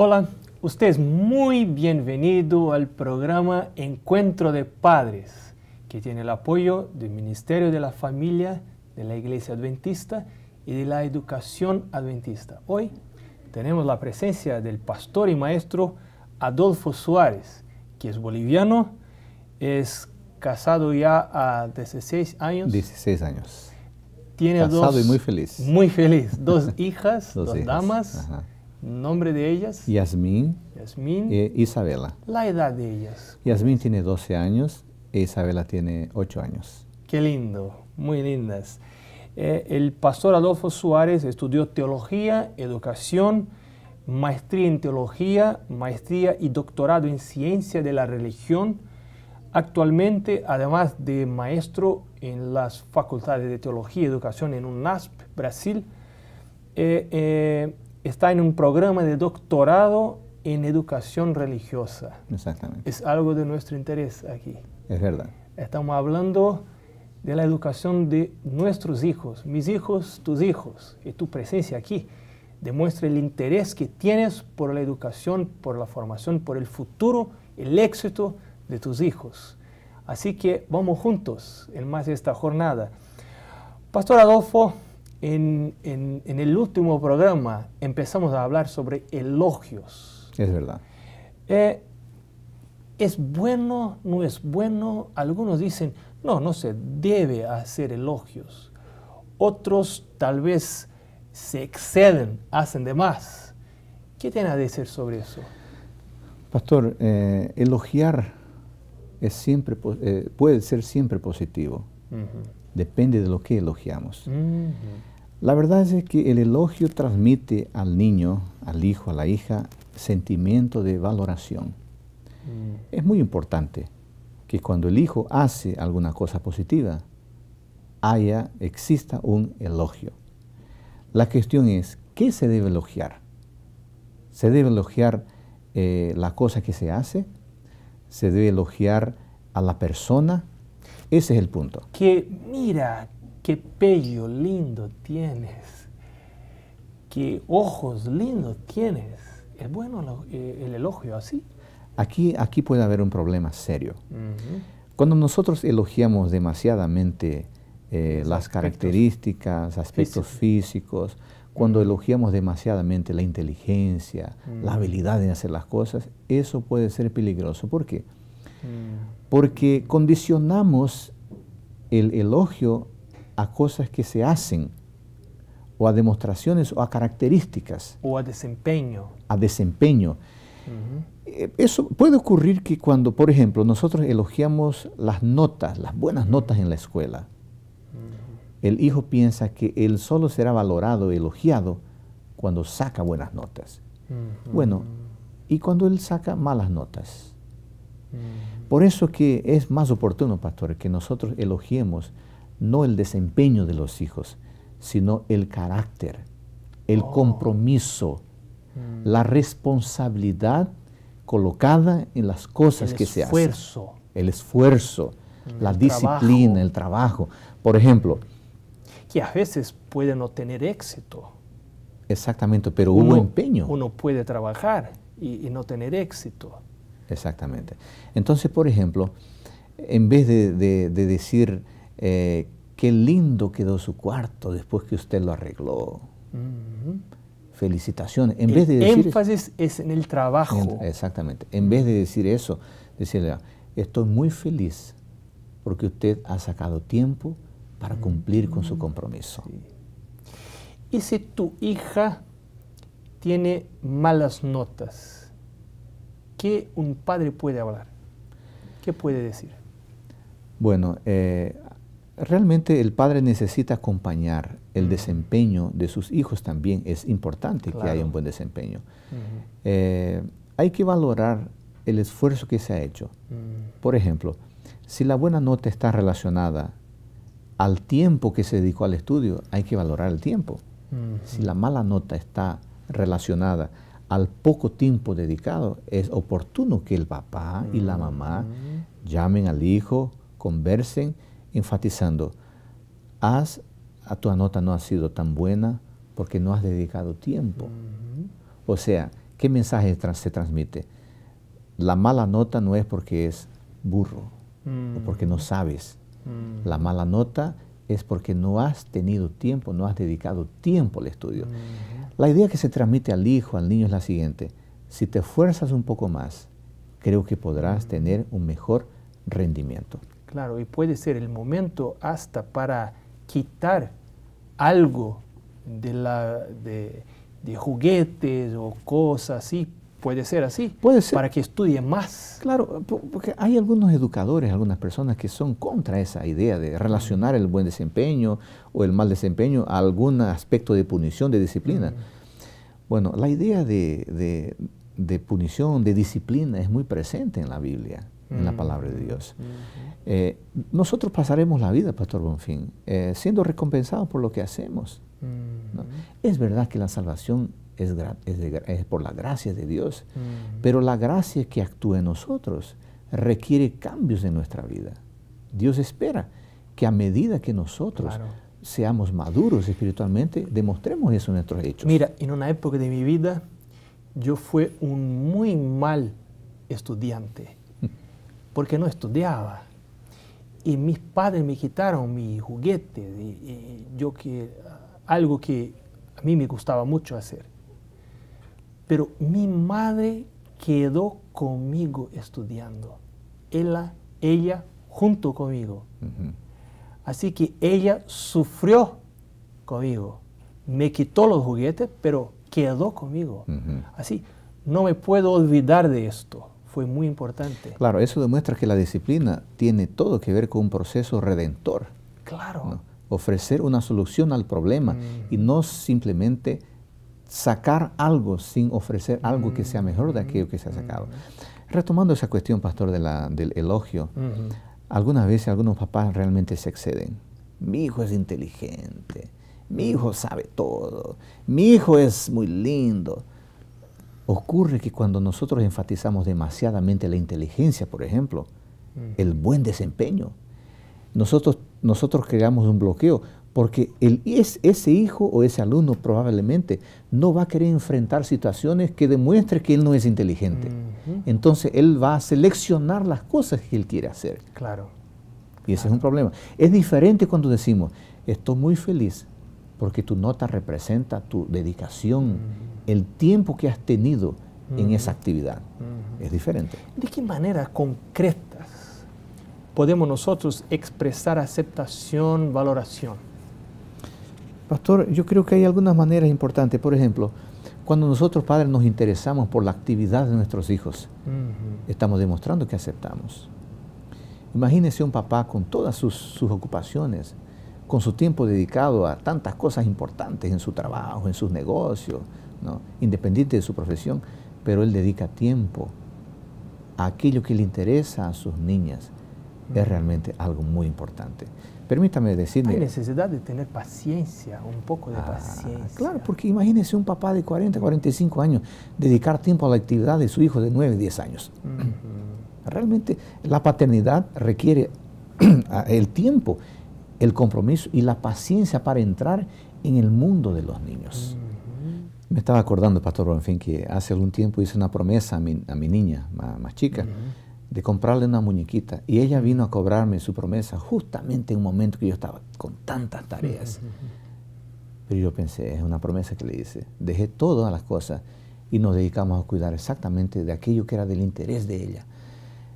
Hola, usted es muy bienvenido al programa Encuentro de Padres, que tiene el apoyo del Ministerio de la Familia, de la Iglesia Adventista y de la Educación Adventista. Hoy tenemos la presencia del pastor y maestro Adolfo Suárez, que es boliviano, es casado ya a 16 años. 16 años. Tiene casado y muy feliz. Muy feliz. Dos hijas, dos, damas. Ajá Nombre de ellas. Yasmín. Yasmín. E Isabela. La edad de ellas. Yasmín tiene 12 años e Isabela tiene 8 años. Qué lindo, muy lindas. Eh, el pastor Adolfo Suárez estudió teología, educación, maestría en teología, maestría y doctorado en ciencia de la religión. Actualmente, además de maestro en las facultades de teología y educación en UNASP, Brasil, eh, eh, está en un programa de doctorado en educación religiosa. Exactamente. Es algo de nuestro interés aquí. Es verdad. Estamos hablando de la educación de nuestros hijos, mis hijos, tus hijos, y tu presencia aquí demuestra el interés que tienes por la educación, por la formación, por el futuro, el éxito de tus hijos. Así que vamos juntos en más de esta jornada. Pastor Adolfo, en, el último programa empezamos a hablar sobre elogios. Es verdad. Eh, ¿Es bueno? ¿No es bueno? Algunos dicen, no, no se debe hacer elogios. Otros tal vez se exceden, hacen de más. ¿Qué tiene a decir sobre eso? Pastor, eh, elogiar es siempre, eh, puede ser siempre positivo. Uh depende de lo que elogiamos. La verdad es que el elogio transmite al niño, al hijo, a la hija, sentimiento de valoración. Mm. Es muy importante que cuando el hijo hace alguna cosa positiva, haya, exista un elogio. La cuestión es, ¿qué se debe elogiar? ¿Se debe elogiar eh, la cosa que se hace? ¿Se debe elogiar a la persona? Ese es el punto. Que mira, qué pelo lindo tienes, qué ojos lindos tienes. Es bueno eh, el elogio así. Aquí, aquí puede haber un problema serio. Cuando nosotros elogiamos demasiadamente eh, las características, aspectos físicos, cuando elogiamos demasiadamente la inteligencia, la habilidad de hacer las cosas, eso puede ser peligroso. ¿Por qué? Mm. Porque condicionamos el elogio a cosas que se hacen, o a demostraciones, o a características. O a desempeño. A desempeño. Eh, eso puede ocurrir que cuando, por ejemplo, nosotros elogiamos las notas, las buenas notas en la escuela, el hijo piensa que él solo será valorado, elogiado, cuando saca buenas notas. Bueno, y cuando él saca malas notas Mm. Por eso que es más oportuno, pastor, que nosotros elogiemos no el desempeño de los hijos, sino el carácter, el oh. compromiso, mm. la responsabilidad colocada en las cosas que se hacen. El esfuerzo. esfuerzo, mm. la disciplina, el trabajo. Por ejemplo. Que a veces puede no tener éxito. Exactamente, pero uno, hubo empeño. Uno puede trabajar y no tener éxito Exactamente. Entonces, por ejemplo, en vez de, decir eh, qué lindo quedó su cuarto después que usted lo arregló, felicitaciones. En vez de decir énfasis es en el trabajo. exactamente. En vez de decir eso, decirle, estoy muy feliz porque usted ha sacado tiempo para cumplir con su compromiso. ¿Y si tu hija tiene malas notas? ¿Qué un padre puede hablar? ¿Qué puede decir? Bueno, eh, realmente el padre necesita acompañar el desempeño de sus hijos también. Es importante que haya un buen desempeño. Eh, hay que valorar el esfuerzo que se ha hecho. Por ejemplo, si la buena nota está relacionada al tiempo que se dedicó al estudio, hay que valorar el tiempo. Si la mala nota está relacionada al poco tiempo dedicado, es oportuno que el papá y la mamá mm. llamen al hijo, conversen, enfatizando, has a tu nota no ha sido tan buena porque no has dedicado tiempo. Mm-hmm. O sea, ¿qué mensaje se transmite? La mala nota no es porque es burro o porque no mm. sabes. Mm. La mala nota es porque no has tenido tiempo, no has dedicado tiempo al estudio. La idea que se transmite al hijo, al niño es la siguiente. Si te esfuerzas un poco más, creo que podrás tener un mejor rendimiento. Claro, y puede ser el momento hasta para quitar algo de, la, de juguetes o cosas así puede ser así. Puede ser. Para que estudien más. Claro, porque hay algunos educadores, algunas personas que son contra esa idea de relacionar el buen desempeño o el mal desempeño a algún aspecto de punición, de disciplina. Mm. Bueno, la idea de, punición, de disciplina, es muy presente en la Biblia, en la mm. palabra de Dios. Mm. Eh, nosotros pasaremos la vida, Pastor Bonfín, eh, siendo recompensados por lo que hacemos. Es verdad que la salvación es, por la gracia de Dios, mm. pero la gracia que actúa en nosotros requiere cambios en nuestra vida. Dios espera que a medida que nosotros seamos maduros espiritualmente, demostremos eso en nuestros hechos. Mira, en una época de mi vida, yo fui un muy mal estudiante, porque no estudiaba. Y mis padres me quitaron mi juguete, eh, yo que, algo que a mí me gustaba mucho hacer. Pero mi madre quedó conmigo estudiando. Ella, ella junto conmigo. Así que ella sufrió conmigo. Me quitó los juguetes, pero quedó conmigo. Así, no me puedo olvidar de esto. Fue muy importante. Claro, eso demuestra que la disciplina tiene todo que ver con un proceso redentor. Claro. Ofrecer una solución al problema y mm. no simplemente sacar algo sin ofrecer algo que sea mejor de aquello que se ha mm. sacado. Retomando esa cuestión, pastor, del elogio, algunas veces algunos papás realmente se exceden. Mi hijo es inteligente, mi hijo sabe todo, mi hijo es muy lindo. Ocurre que cuando nosotros enfatizamos demasiadamente la inteligencia, por ejemplo, mm. el buen desempeño, nosotros, nosotros creamos un bloqueo porque ese hijo o ese alumno probablemente no va a querer enfrentar situaciones que demuestren que él no es inteligente. Entonces él va a seleccionar las cosas que él quiere hacer. Claro. Y ese es un problema. Es diferente cuando decimos, estoy muy feliz porque tu nota representa tu dedicación, el tiempo que has tenido en esa actividad. Es diferente. ¿De qué manera concretas podemos nosotros expresar aceptación, valoración? Pastor, yo creo que hay algunas maneras importantes. Por ejemplo, cuando nosotros padres nos interesamos por la actividad de nuestros hijos, estamos demostrando que aceptamos. Imagínese un papá con todas sus, ocupaciones, con su tiempo dedicado a tantas cosas importantes en su trabajo, en sus negocios, independiente de su profesión, pero él dedica tiempo a aquello que le interesa a sus niñas es realmente algo muy importante. Permítame decirle... Hay necesidad de tener paciencia, un poco de ah, paciencia. Claro, porque imagínese un papá de 40, 45 años dedicar tiempo a la actividad de su hijo de 9, 10 años. Realmente la paternidad requiere el tiempo, el compromiso y la paciencia para entrar en el mundo de los niños. Me estaba acordando, Pastor Bonfín, que hace algún tiempo hice una promesa a mi, niña más, chica de comprarle una muñequita y ella vino a cobrarme su promesa justamente en un momento que yo estaba con tantas tareas. Pero yo pensé, es una promesa que le hice. Dejé todas las cosas y nos dedicamos a cuidar exactamente de aquello que era del interés de ella.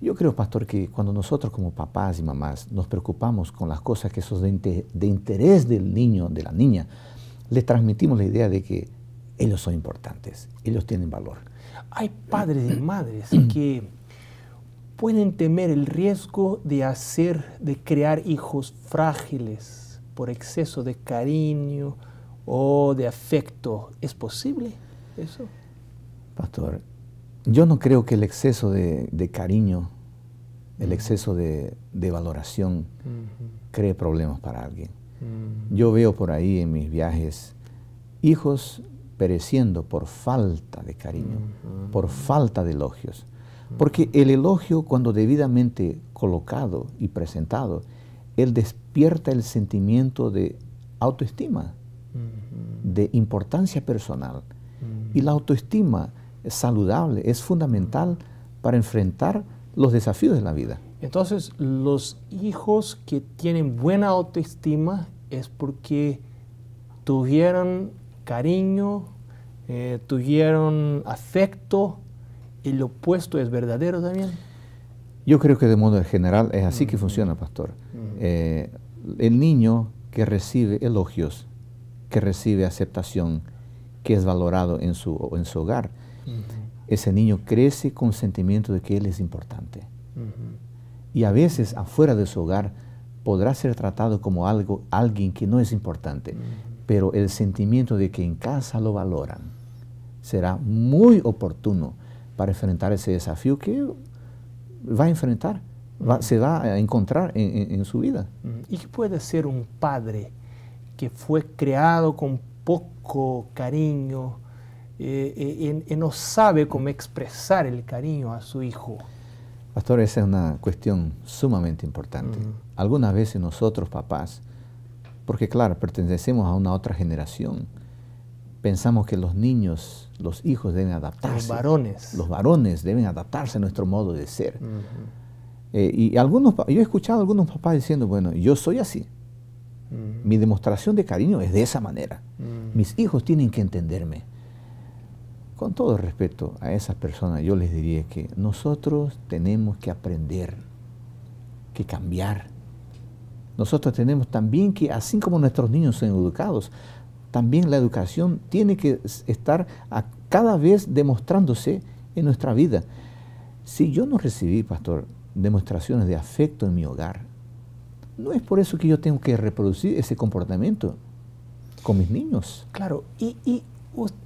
Yo creo, pastor, que cuando nosotros como papás y mamás nos preocupamos con las cosas que son de interés del niño, de la niña, le transmitimos la idea de que ellos son importantes, ellos tienen valor. Hay padres y madres que pueden temer el riesgo de hacer, de crear hijos frágiles por exceso de cariño o de afecto. ¿Es posible eso? Pastor, yo no creo que el exceso de, cariño, el mm. exceso de, valoración, cree problemas para alguien. Mm. Yo veo por ahí en mis viajes hijos pereciendo por falta de cariño, por falta de elogios. Porque el elogio, cuando debidamente colocado y presentado, él despierta el sentimiento de autoestima, de importancia personal. Y la autoestima saludable es fundamental para enfrentar los desafíos de la vida. Entonces, los hijos que tienen buena autoestima es porque tuvieron cariño, eh, tuvieron afecto, y lo opuesto es verdadero también? Yo creo que de modo general es así que mm. funciona, pastor. Mm. Eh, el niño que recibe elogios, que recibe aceptación, que es valorado en su, en su hogar, mm. ese niño crece con sentimiento de que él es importante. Mm-hmm. Y a veces afuera de su hogar podrá ser tratado como algo, alguien que no es importante, pero el sentimiento de que en casa lo valoran será muy oportuno para enfrentar ese desafío que va a enfrentar, se va a encontrar en, su vida. ¿Y qué puede ser un padre que fue creado con poco cariño y eh, eh, eh, no sabe cómo expresar el cariño a su hijo? Pastor, esa es una cuestión sumamente importante. Algunas veces nosotros, papás, porque claro, pertenecemos a una otra generación, pensamos que los niños, los hijos deben adaptarse. Los varones. Los varones deben adaptarse a nuestro modo de ser. Eh, y algunos, yo he escuchado a algunos papás diciendo, bueno, yo soy así. Mi demostración de cariño es de esa manera. Mis hijos tienen que entenderme. Con todo respeto a esas personas, yo les diría que nosotros tenemos que aprender, que cambiar. Nosotros tenemos también que, así como nuestros niños son educados, también la educación tiene que estar a cada vez demostrándose en nuestra vida. Si yo no recibí, pastor, demostraciones de afecto en mi hogar, no es por eso que yo tengo que reproducir ese comportamiento con mis niños. Claro, y,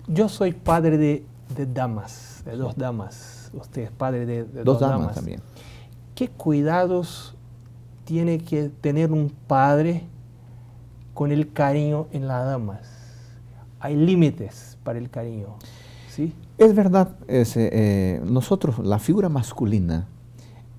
yo soy padre de, damas, de dos damas. Usted es padre de, dos, damas, también. ¿Qué cuidados tiene que tener un padre con el cariño en las damas? hay límites para el cariño. ¿sí? Es verdad, eh, nosotros, la figura masculina,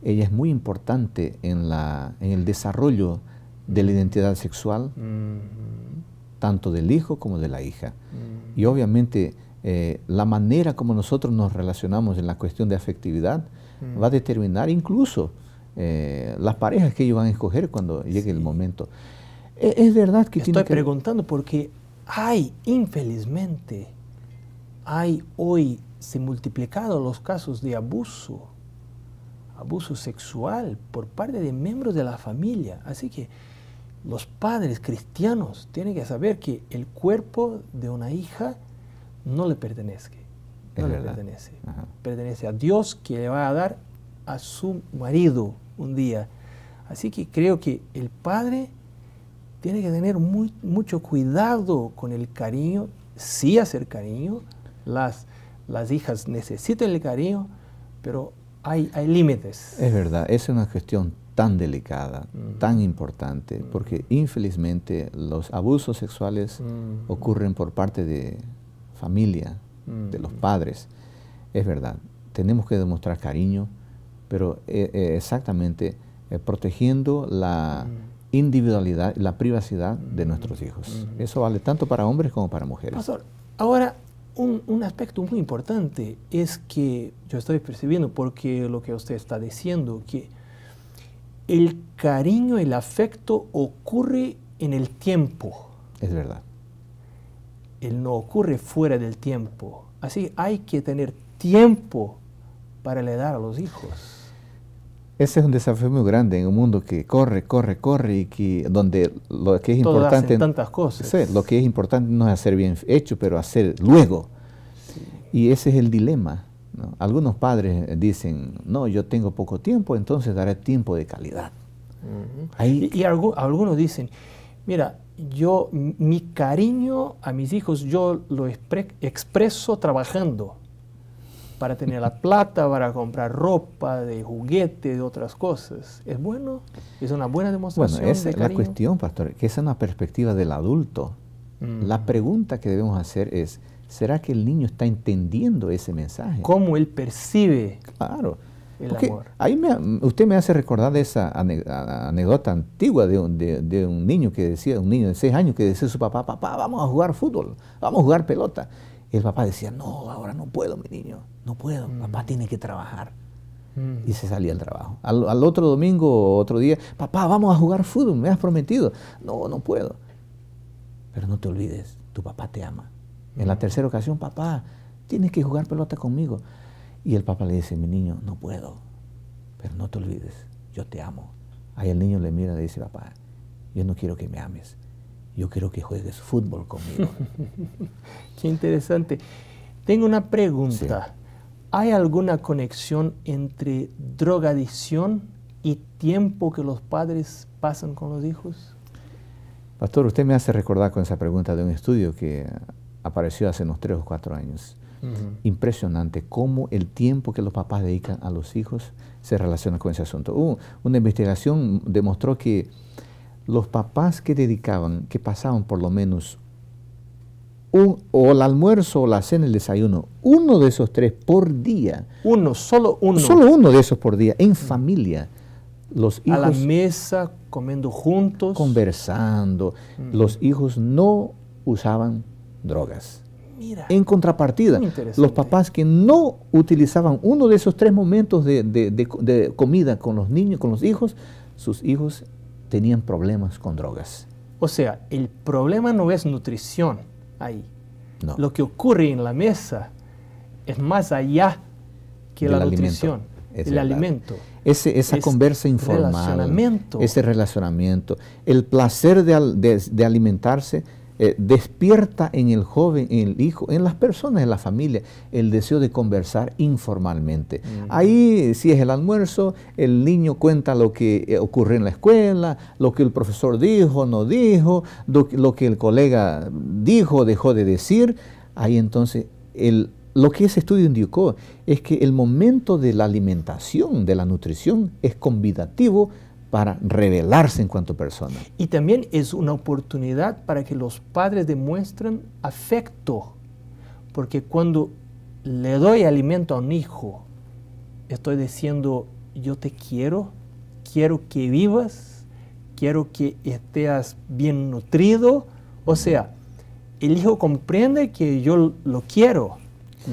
ella es muy importante en, la, en el desarrollo de la identidad sexual, mm. tanto del hijo como de la hija. Mm. Y obviamente eh, la manera como nosotros nos relacionamos en la cuestión de afectividad mm. va a determinar incluso eh, las parejas que ellos van a escoger cuando llegue el momento. E, es, verdad que Estoy tiene que... preguntando porque hay, infelizmente, hay hoy se multiplicado los casos de abuso, abuso sexual por parte de miembros de la familia. Así que los padres cristianos tienen que saber que el cuerpo de una hija no le pertenece, no le pertenece, pertenece a Dios que le va a dar a su marido un día. Así que creo que el padre tiene que tener muy, mucho cuidado con el cariño, sí hacer cariño, las, las hijas necesitan el cariño, pero hay, hay límites. Es verdad, es una cuestión tan delicada, tan importante, porque infelizmente los abusos sexuales ocurren por parte de familia, de los padres. Es verdad, tenemos que demostrar cariño, pero eh, eh, exactamente eh, protegiendo la individualidad, la privacidad de nuestros hijos. Eso vale tanto para hombres como para mujeres. Pastor, ahora un, aspecto muy importante es que yo estoy percibiendo, porque lo que usted está diciendo, que el cariño, el afecto ocurre en el tiempo. Es verdad. Él no ocurre fuera del tiempo. Así hay que tener tiempo para le dar a los hijos. Ese es un desafío muy grande en un mundo que corre, corre, corre y que donde lo que es importante tantas cosas. lo que es importante no es hacer bien hecho, pero hacer luego. Y ese es el dilema. Algunos padres dicen, no, yo tengo poco tiempo, entonces daré tiempo de calidad. y, algunos dicen, mira, yo mi cariño a mis hijos yo lo expreso trabajando para tener la plata, para comprar ropa, de juguete, de otras cosas. Es bueno, es una buena demostración. Bueno, esa es la cuestión, pastor, que esa es una perspectiva del adulto. Mm. La pregunta que debemos hacer es, ¿será que el niño está entendiendo ese mensaje? ¿Cómo él percibe? Claro. El Ahí usted me hace recordar de esa anécdota antigua de un, niño que decía, un niño de seis años que decía a su papá, papá, vamos a jugar fútbol, vamos a jugar pelota. el papá decía, no, ahora no puedo, mi niño no puedo, papá tiene que trabajar. Y se salía al trabajo. Al, otro domingo, otro día, papá, vamos a jugar fútbol, me has prometido. No, no puedo. Pero no te olvides, tu papá te ama. En la tercera ocasión, papá, tienes que jugar pelota conmigo. Y el papá le dice, mi niño, no puedo, pero no te olvides, yo te amo. Ahí el niño le mira y le dice, papá, yo no quiero que me ames, yo quiero que juegues fútbol conmigo. Qué interesante. Tengo una pregunta. ¿Hay alguna conexión entre drogadicción y tiempo que los padres pasan con los hijos? Pastor, usted me hace recordar con esa pregunta de un estudio que apareció hace unos tres o cuatro años. Impresionante cómo el tiempo que los papás dedican a los hijos se relaciona con ese asunto. una investigación demostró que los papás que dedicaban, que pasaban por lo menos o el almuerzo, o la cena, el desayuno, uno de esos tres por día. Uno, solo uno. Solo uno de esos por día, en familia. Los a la mesa, comiendo juntos. Conversando. Mm. Los hijos no usaban drogas. Mira, en contrapartida, los papás que no utilizaban uno de esos tres momentos de, de, comida con los niños, con los hijos, sus hijos tenían problemas con drogas. O sea, el problema no es nutrición, ahí. Lo que ocurre en la mesa es más allá que la nutrición, el alimento. esa conversa informal, ese relacionamiento, el placer de alimentarse eh, despierta en el joven, en el hijo, en las personas, en la familia, el deseo de conversar informalmente. Ahí, eh, si es el almuerzo, el niño cuenta lo que eh, ocurre en la escuela, lo que el profesor dijo, no dijo, lo, que el colega dijo, dejó de decir. Ahí entonces lo que ese estudio indicó es que el momento de la alimentación, de la nutrición, es convidativo para revelarse en cuanto persona. Y también es una oportunidad para que los padres demuestren afecto, porque cuando le doy alimento a un hijo, estoy diciendo, yo te quiero, quiero que vivas, quiero que estés bien nutrido, o sea, el hijo comprende que yo lo quiero,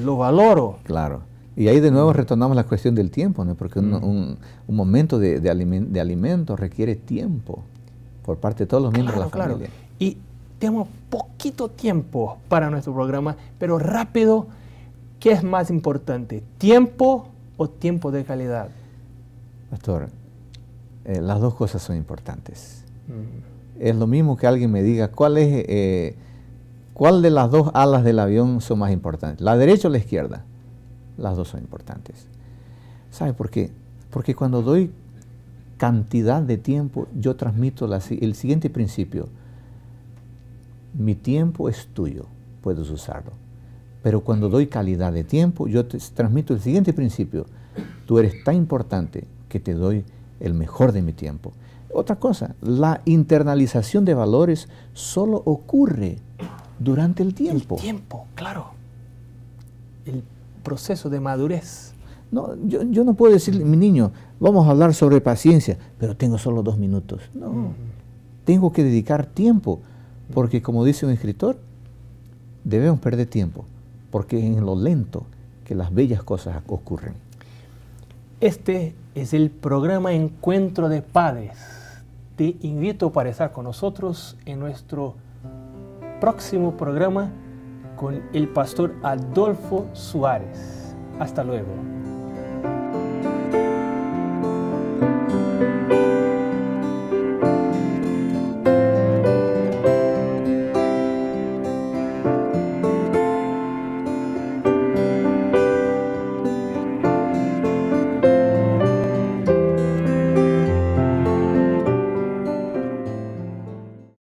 lo valoro. Claro. Y ahí de nuevo mm. retornamos a la cuestión del tiempo, porque mm. un, momento de, alimento requiere tiempo por parte de todos los miembros de la familia. Y tenemos poquito tiempo para nuestro programa, pero rápido, ¿qué es más importante? ¿Tiempo o tiempo de calidad? Pastor, eh, las dos cosas son importantes. Mm. Es lo mismo que alguien me diga, ¿cuál es... Eh, ¿Cuál de las dos alas del avión son más importantes? ¿La derecha o la izquierda? Las dos son importantes. ¿Sabe por qué? Porque cuando doy cantidad de tiempo, yo transmito el siguiente principio. Mi tiempo es tuyo, puedes usarlo. Pero cuando doy calidad de tiempo, yo te transmito el siguiente principio. Tú eres tan importante que te doy el mejor de mi tiempo. Otra cosa, la internalización de valores solo ocurre durante el tiempo. El tiempo, claro. El proceso de madurez. No, yo, no puedo decirle, mi niño, vamos a hablar sobre paciencia, pero tengo solo dos minutos. No, mm. tengo que dedicar tiempo, porque como dice un escritor, debemos perder tiempo, porque es en lo lento que las bellas cosas ocurren. Este es el programa Encuentro de Padres. Te invito para estar con nosotros en nuestro próximo programa con el pastor Adolfo Suárez. Hasta luego.